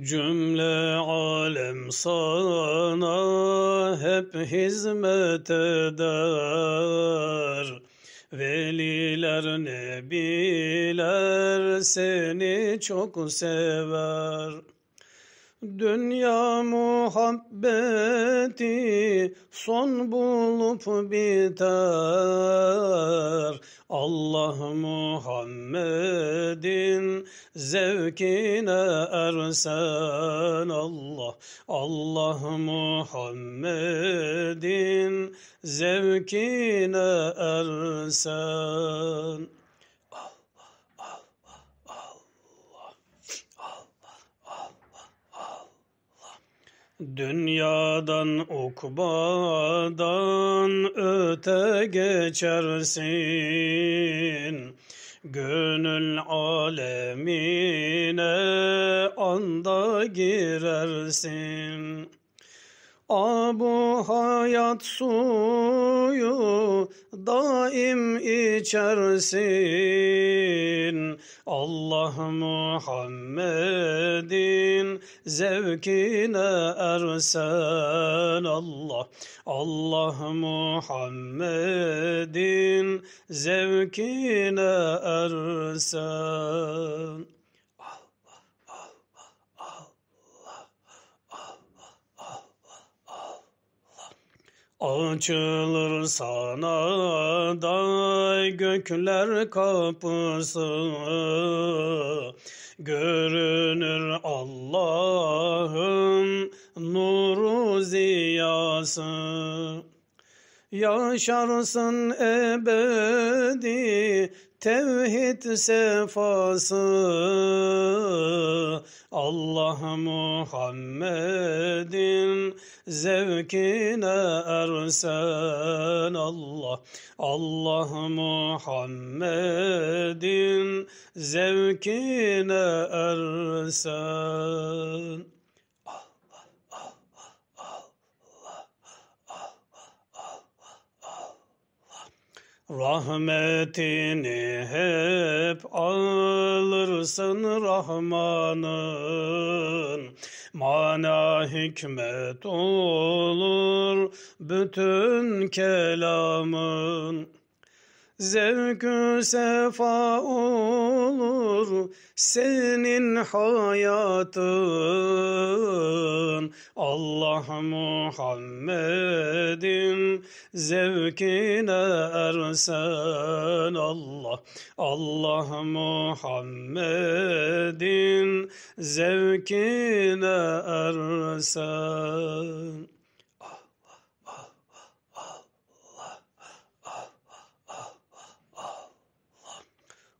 Cümle alem sana hep hizmet eder. Veliler nebiler seni çok sever. Dünya muhabbet muhabbeti son bulup biter. Allah Muhammed'in zevkine ersen Allah. Allah Muhammed'in zevkine ersen. Dünyadan ukbadan öte geçersin. Gönül alemine anda girersin. Abu hayat suyu daim içersin. Allah Muhammed'in zevkine ersen Allah Allah Muhammed'in zevkine ersen Açılır sana da gökler kapısı Görünür Allah'ın nuru ziyası. Yaşarsın ebedi tevhid sefası Allah Muhammed'in zevkine ersen Allah Allah Muhammed'in zevkine ersen Rahmetini hep alırsın Rahman'ın Mana hikmet olur bütün kelamın Zevkü sefa olur senin hayatın Allah Muhammed'in zevkine ersen Allah Allah Muhammed'in zevkine ersen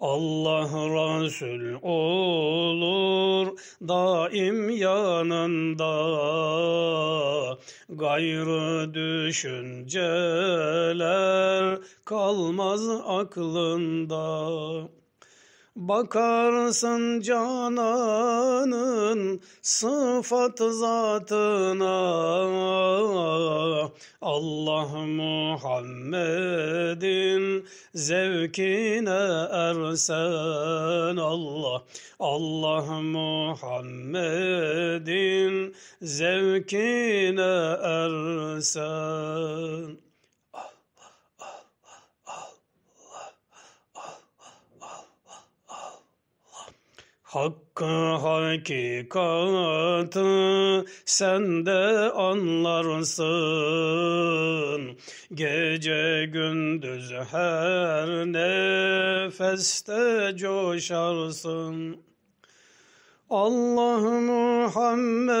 Allah Resul olur daim yanında Gayrı düşünceler kalmaz aklında Bakarsın cananın sıfat zatına Allah Muhammed'in zevkine ersen Allah Allah Muhammed'in zevkine ersen Hakkın hakikatı sen de anlarsın. Gece gündüz her nefeste coşarsın. Allah Muhammed'le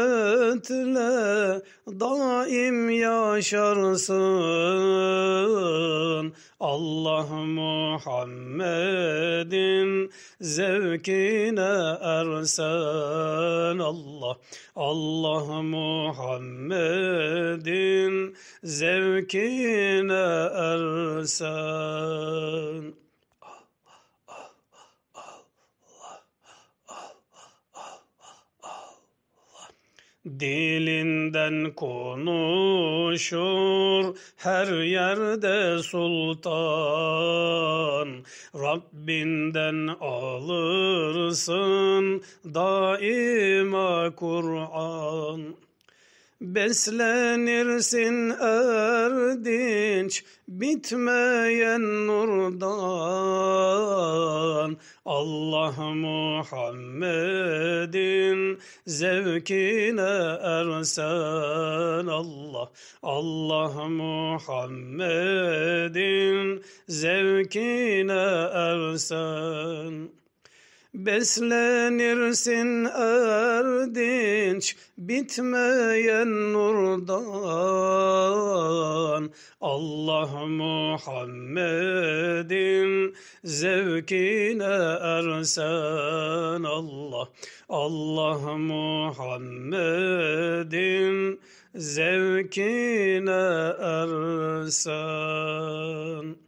daim yaşarsın. Allah Muhammed'in zevkine ersen. Allah, Allah Muhammed'in zevkine ersen. Dilinden konuşur her yerde sultan Rabbinden alırsın daima Kur'an Beslenirsin erdinç bitmeyen nurdan Allah Muhammed'in zevkine ersen Allah Allah Muhammed'in zevkine ersen Beslenirsin erdinç bitmeyen nurdan Allah Muhammed'in zevkine ersen Allah Allah Muhammed'in zevkine ersen